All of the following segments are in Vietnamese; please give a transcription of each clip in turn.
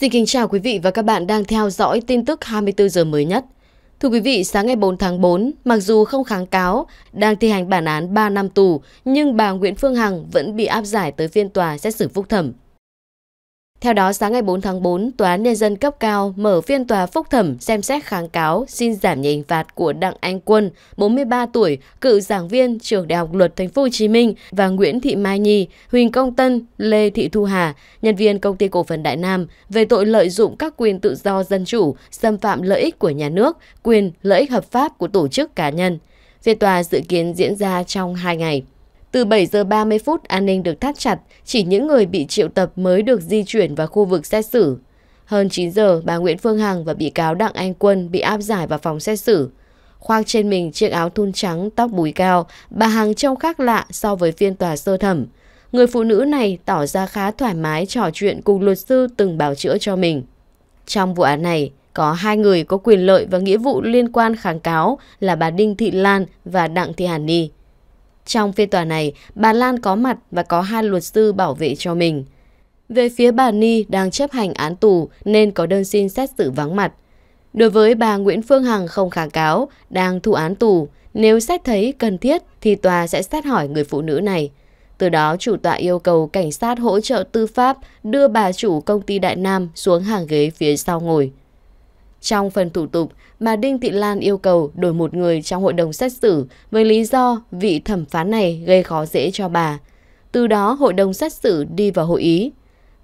Xin kính chào quý vị và các bạn đang theo dõi tin tức 24 giờ mới nhất. Thưa quý vị, sáng ngày 4 tháng 4, mặc dù không kháng cáo, đang thi hành bản án 3 năm tù, nhưng bà Nguyễn Phương Hằng vẫn bị áp giải tới phiên tòa xét xử phúc thẩm. Theo đó, sáng ngày 4 tháng 4, Tòa án Nhân dân cấp cao mở phiên tòa phúc thẩm xem xét kháng cáo xin giảm nhẹ hình phạt của Đặng Anh Quân, 43 tuổi, cựu giảng viên trường Đại học Luật Thành phố Hồ Chí Minh và Nguyễn Thị Mai Nhi, Huỳnh Công Tân, Lê Thị Thu Hà, nhân viên công ty cổ phần Đại Nam về tội lợi dụng các quyền tự do dân chủ, xâm phạm lợi ích của nhà nước, quyền lợi ích hợp pháp của tổ chức cá nhân. Phiên tòa dự kiến diễn ra trong 2 ngày. Từ 7 giờ 30 phút, an ninh được thắt chặt, chỉ những người bị triệu tập mới được di chuyển vào khu vực xét xử. Hơn 9 giờ, bà Nguyễn Phương Hằng và bị cáo Đặng Anh Quân bị áp giải vào phòng xét xử. Khoác trên mình chiếc áo thun trắng, tóc búi cao, bà Hằng trông khác lạ so với phiên tòa sơ thẩm. Người phụ nữ này tỏ ra khá thoải mái trò chuyện cùng luật sư từng bảo chữa cho mình. Trong vụ án này, có hai người có quyền lợi và nghĩa vụ liên quan kháng cáo là bà Đinh Thị Lan và Đặng Thị Hàn Ni. Trong phiên tòa này, bà Lan có mặt và có hai luật sư bảo vệ cho mình. Về phía bà Ni đang chấp hành án tù nên có đơn xin xét xử vắng mặt. Đối với bà Nguyễn Phương Hằng không kháng cáo, đang thụ án tù, nếu xét thấy cần thiết thì tòa sẽ xét hỏi người phụ nữ này. Từ đó chủ tọa yêu cầu cảnh sát hỗ trợ tư pháp đưa bà chủ công ty Đại Nam xuống hàng ghế phía sau ngồi trong phần thủ tục bà Đinh Thị Lan yêu cầu đổi một người trong hội đồng xét xử với lý do vị thẩm phán này gây khó dễ cho bà. Từ đó hội đồng xét xử đi vào hội ý.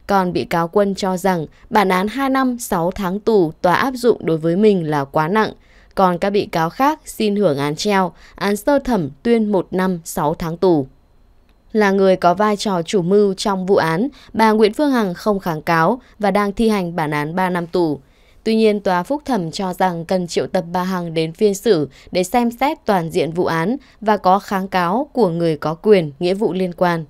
Còn bị cáo quân cho rằng bản án 2 năm 6 tháng tù tòa áp dụng đối với mình là quá nặng. Còn các bị cáo khác xin hưởng án treo, án sơ thẩm tuyên 1 năm 6 tháng tù. Là người có vai trò chủ mưu trong vụ án, bà Nguyễn Phương Hằng không kháng cáo và đang thi hành bản án 3 năm tù. Tuy nhiên, tòa phúc thẩm cho rằng cần triệu tập bà Hằng đến phiên xử để xem xét toàn diện vụ án và có kháng cáo của người có quyền, nghĩa vụ liên quan.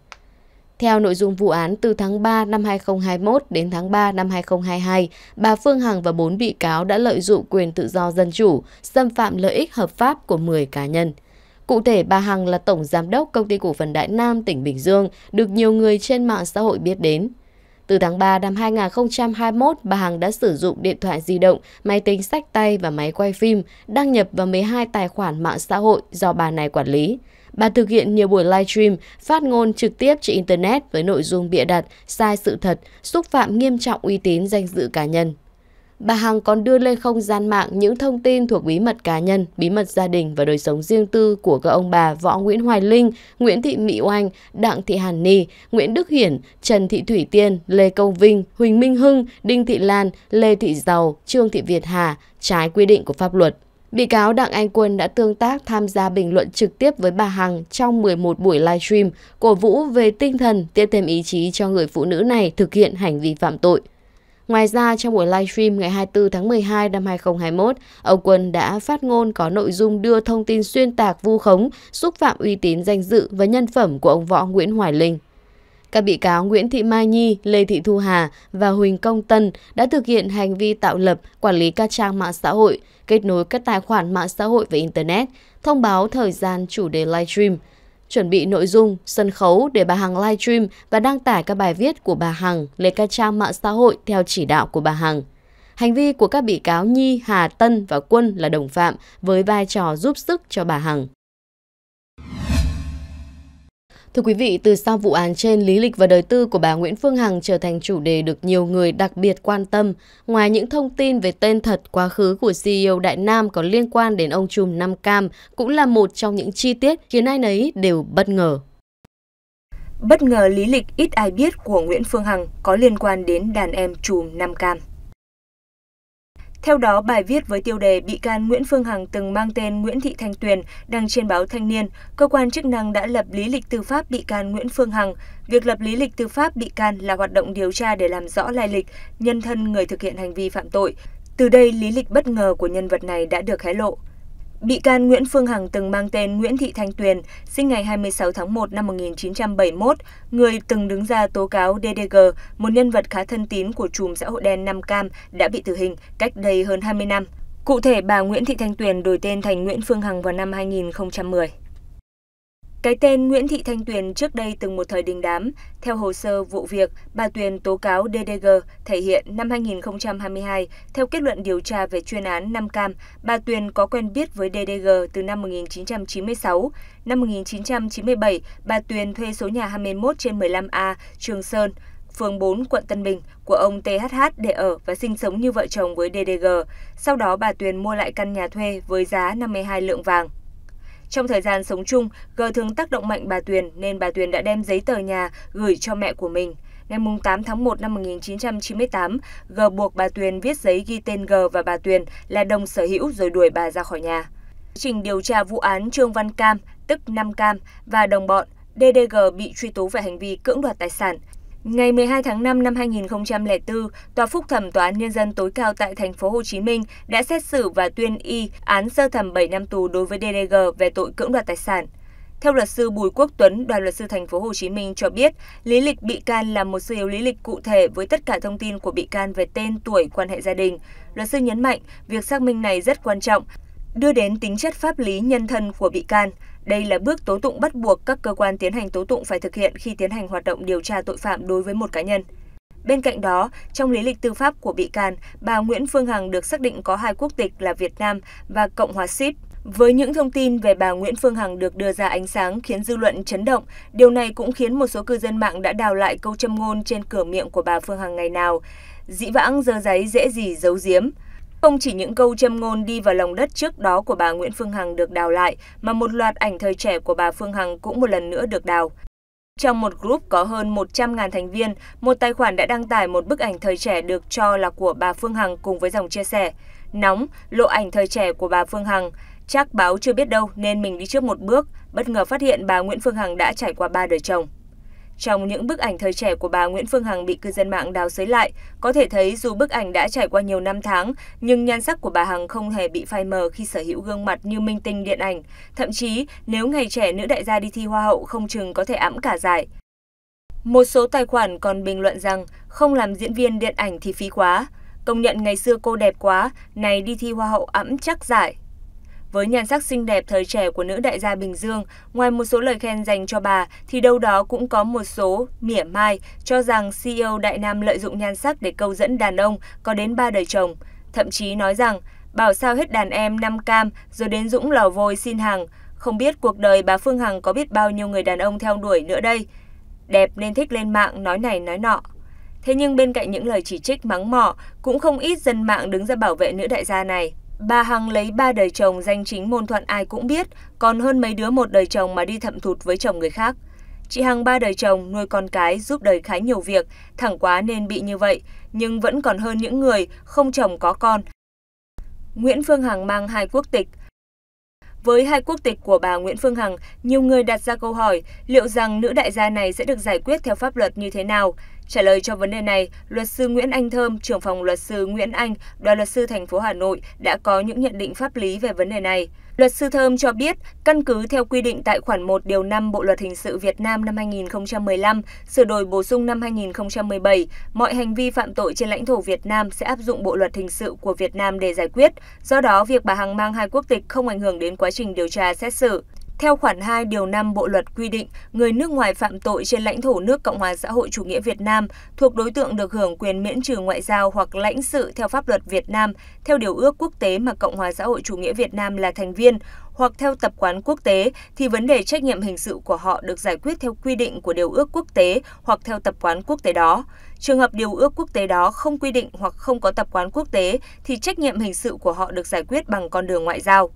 Theo nội dung vụ án, từ tháng 3 năm 2021 đến tháng 3 năm 2022, bà Phương Hằng và 4 bị cáo đã lợi dụng quyền tự do dân chủ, xâm phạm lợi ích hợp pháp của 10 cá nhân. Cụ thể, bà Hằng là tổng giám đốc công ty cổ phần Đại Nam tỉnh Bình Dương, được nhiều người trên mạng xã hội biết đến. Từ tháng 3 năm 2021, bà Hằng đã sử dụng điện thoại di động, máy tính sách tay và máy quay phim, đăng nhập vào 12 tài khoản mạng xã hội do bà này quản lý. Bà thực hiện nhiều buổi live stream, phát ngôn trực tiếp trên Internet với nội dung bịa đặt, sai sự thật, xúc phạm nghiêm trọng uy tín danh dự cá nhân. Bà Hằng còn đưa lên không gian mạng những thông tin thuộc bí mật cá nhân, bí mật gia đình và đời sống riêng tư của các ông bà Võ Nguyễn Hoài Linh, Nguyễn Thị Mỹ Oanh, Đặng Thị Hàn Ni, Nguyễn Đức Hiển, Trần Thị Thủy Tiên, Lê Công Vinh, Huỳnh Minh Hưng, Đinh Thị Lan, Lê Thị Giàu, Trương Thị Việt Hà, trái quy định của pháp luật. Bị cáo Đặng Anh Quân đã tương tác tham gia bình luận trực tiếp với bà Hằng trong 11 buổi livestream, cổ vũ về tinh thần, tiếp thêm ý chí cho người phụ nữ này thực hiện hành vi phạm tội. Ngoài ra, trong buổi livestream ngày 24 tháng 12 năm 2021, ông Quân đã phát ngôn có nội dung đưa thông tin xuyên tạc vu khống, xúc phạm uy tín danh dự và nhân phẩm của ông võ Nguyễn Hoài Linh. Các bị cáo Nguyễn Thị Mai Nhi, Lê Thị Thu Hà và Huỳnh Công Tân đã thực hiện hành vi tạo lập, quản lý các trang mạng xã hội, kết nối các tài khoản mạng xã hội với Internet, thông báo thời gian chủ đề livestream, chuẩn bị nội dung, sân khấu để bà Hằng live stream và đăng tải các bài viết của bà Hằng lên các trang mạng xã hội theo chỉ đạo của bà Hằng. Hành vi của các bị cáo Nhi, Hà Tân và Quân là đồng phạm với vai trò giúp sức cho bà Hằng. Thưa quý vị, từ sau vụ án trên, lý lịch và đời tư của bà Nguyễn Phương Hằng trở thành chủ đề được nhiều người đặc biệt quan tâm. Ngoài những thông tin về tên thật quá khứ của CEO Đại Nam có liên quan đến ông Trùm Nam Cam cũng là một trong những chi tiết khiến ai nấy đều bất ngờ. Bất ngờ lý lịch ít ai biết của Nguyễn Phương Hằng có liên quan đến đàn em Trùm Nam Cam. Theo đó, bài viết với tiêu đề bị can Nguyễn Phương Hằng từng mang tên Nguyễn Thị Thanh Tuyền đăng trên báo Thanh niên, cơ quan chức năng đã lập lý lịch tư pháp bị can Nguyễn Phương Hằng. Việc lập lý lịch tư pháp bị can là hoạt động điều tra để làm rõ lai lịch, nhân thân người thực hiện hành vi phạm tội. Từ đây, lý lịch bất ngờ của nhân vật này đã được hé lộ. Bị can Nguyễn Phương Hằng từng mang tên Nguyễn Thị Thanh Tuyền, sinh ngày 26 tháng 1 năm 1971, người từng đứng ra tố cáo DDG, một nhân vật khá thân tín của chùm xã hội đen Nam Cam, đã bị tử hình cách đây hơn 20 năm. Cụ thể, bà Nguyễn Thị Thanh Tuyền đổi tên thành Nguyễn Phương Hằng vào năm 2010. Cái tên Nguyễn Thị Thanh Tuyền trước đây từng một thời đình đám. Theo hồ sơ vụ việc, bà Tuyền tố cáo DDG thể hiện năm 2022, theo kết luận điều tra về chuyên án Nam Cam, bà Tuyền có quen biết với DDG từ năm 1996. Năm 1997, bà Tuyền thuê số nhà 21 trên 15A, Trường Sơn, phường 4, quận Tân Bình của ông THH để ở và sinh sống như vợ chồng với DDG. Sau đó bà Tuyền mua lại căn nhà thuê với giá 52 lượng vàng. Trong thời gian sống chung, G thường tác động mạnh bà Tuyền nên bà Tuyền đã đem giấy tờ nhà gửi cho mẹ của mình. Ngày 8 tháng 1 năm 1998, G buộc bà Tuyền viết giấy ghi tên G và bà Tuyền là đồng sở hữu rồi đuổi bà ra khỏi nhà. Trình điều tra vụ án Trương Văn Cam, tức Nam Cam, và đồng bọn, DDG bị truy tố về hành vi cưỡng đoạt tài sản. Ngày 12 tháng 5 năm 2004, Tòa phúc thẩm Tòa án Nhân dân tối cao tại thành phố Hồ Chí Minh đã xét xử và tuyên y án sơ thẩm 7 năm tù đối với DDG về tội cưỡng đoạt tài sản. Theo luật sư Bùi Quốc Tuấn, đoàn luật sư thành phố Hồ Chí Minh cho biết, lý lịch bị can là một sự yếu lý lịch cụ thể với tất cả thông tin của bị can về tên, tuổi, quan hệ gia đình. Luật sư nhấn mạnh, việc xác minh này rất quan trọng, đưa đến tính chất pháp lý nhân thân của bị can. Đây là bước tố tụng bắt buộc các cơ quan tiến hành tố tụng phải thực hiện khi tiến hành hoạt động điều tra tội phạm đối với một cá nhân. Bên cạnh đó, trong lý lịch tư pháp của bị can, bà Nguyễn Phương Hằng được xác định có hai quốc tịch là Việt Nam và Cộng hòa Síp. Với những thông tin về bà Nguyễn Phương Hằng được đưa ra ánh sáng khiến dư luận chấn động, điều này cũng khiến một số cư dân mạng đã đào lại câu châm ngôn trên cửa miệng của bà Phương Hằng ngày nào. Dĩ vãng dơ giấy dễ gì giấu giếm. Không chỉ những câu châm ngôn đi vào lòng đất trước đó của bà Nguyễn Phương Hằng được đào lại, mà một loạt ảnh thời trẻ của bà Phương Hằng cũng một lần nữa được đào. Trong một group có hơn 100.000 thành viên, một tài khoản đã đăng tải một bức ảnh thời trẻ được cho là của bà Phương Hằng cùng với dòng chia sẻ. Nóng, lộ ảnh thời trẻ của bà Phương Hằng. Chắc báo chưa biết đâu nên mình đi trước một bước, bất ngờ phát hiện bà Nguyễn Phương Hằng đã trải qua ba đời chồng. Trong những bức ảnh thời trẻ của bà Nguyễn Phương Hằng bị cư dân mạng đào xới lại, có thể thấy dù bức ảnh đã trải qua nhiều năm tháng, nhưng nhan sắc của bà Hằng không hề bị phai mờ khi sở hữu gương mặt như minh tinh điện ảnh. Thậm chí, nếu ngày trẻ nữ đại gia đi thi Hoa hậu không chừng có thể ẵm cả giải. Một số tài khoản còn bình luận rằng không làm diễn viên điện ảnh thì phí quá. Công nhận ngày xưa cô đẹp quá, này đi thi Hoa hậu ẵm chắc giải. Với nhan sắc xinh đẹp thời trẻ của nữ đại gia Bình Dương, ngoài một số lời khen dành cho bà, thì đâu đó cũng có một số mỉa mai cho rằng CEO Đại Nam lợi dụng nhan sắc để câu dẫn đàn ông có đến ba đời chồng. Thậm chí nói rằng, bảo sao hết đàn em năm cam rồi đến Dũng lò vôi xin hàng. Không biết cuộc đời bà Phương Hằng có biết bao nhiêu người đàn ông theo đuổi nữa đây. Đẹp nên thích lên mạng nói này nói nọ. Thế nhưng bên cạnh những lời chỉ trích mắng mỏ, cũng không ít dân mạng đứng ra bảo vệ nữ đại gia này. Bà Hằng lấy ba đời chồng danh chính môn thuận ai cũng biết, còn hơn mấy đứa một đời chồng mà đi thậm thụt với chồng người khác. Chị Hằng ba đời chồng nuôi con cái giúp đời khá nhiều việc, thẳng quá nên bị như vậy, nhưng vẫn còn hơn những người không chồng có con. Nguyễn Phương Hằng mang hai quốc tịch. Với hai quốc tịch của bà Nguyễn Phương Hằng, nhiều người đặt ra câu hỏi liệu rằng nữ đại gia này sẽ được giải quyết theo pháp luật như thế nào. Trả lời cho vấn đề này, luật sư Nguyễn Anh Thơm, trưởng phòng luật sư Nguyễn Anh, đoàn luật sư thành phố Hà Nội đã có những nhận định pháp lý về vấn đề này. Luật sư Thơm cho biết, căn cứ theo quy định tại khoản 1 điều 5 Bộ luật hình sự Việt Nam năm 2015, sửa đổi bổ sung năm 2017, mọi hành vi phạm tội trên lãnh thổ Việt Nam sẽ áp dụng Bộ luật hình sự của Việt Nam để giải quyết. Do đó, việc bà Hằng mang hai quốc tịch không ảnh hưởng đến quá trình điều tra xét xử. Theo khoản 2 điều 5 Bộ luật quy định, người nước ngoài phạm tội trên lãnh thổ nước Cộng hòa xã hội chủ nghĩa Việt Nam thuộc đối tượng được hưởng quyền miễn trừ ngoại giao hoặc lãnh sự theo pháp luật Việt Nam, theo điều ước quốc tế mà Cộng hòa xã hội chủ nghĩa Việt Nam là thành viên hoặc theo tập quán quốc tế thì vấn đề trách nhiệm hình sự của họ được giải quyết theo quy định của điều ước quốc tế hoặc theo tập quán quốc tế đó. Trường hợp điều ước quốc tế đó không quy định hoặc không có tập quán quốc tế thì trách nhiệm hình sự của họ được giải quyết bằng con đường ngoại giao.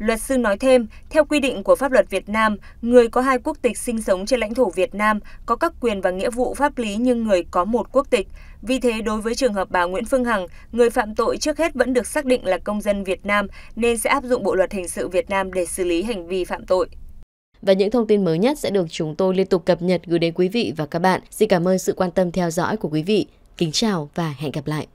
Luật sư nói thêm, theo quy định của pháp luật Việt Nam, người có hai quốc tịch sinh sống trên lãnh thổ Việt Nam có các quyền và nghĩa vụ pháp lý như người có một quốc tịch. Vì thế, đối với trường hợp bà Nguyễn Phương Hằng, người phạm tội trước hết vẫn được xác định là công dân Việt Nam nên sẽ áp dụng Bộ Luật Hình sự Việt Nam để xử lý hành vi phạm tội. Và những thông tin mới nhất sẽ được chúng tôi liên tục cập nhật gửi đến quý vị và các bạn. Xin cảm ơn sự quan tâm theo dõi của quý vị. Kính chào và hẹn gặp lại.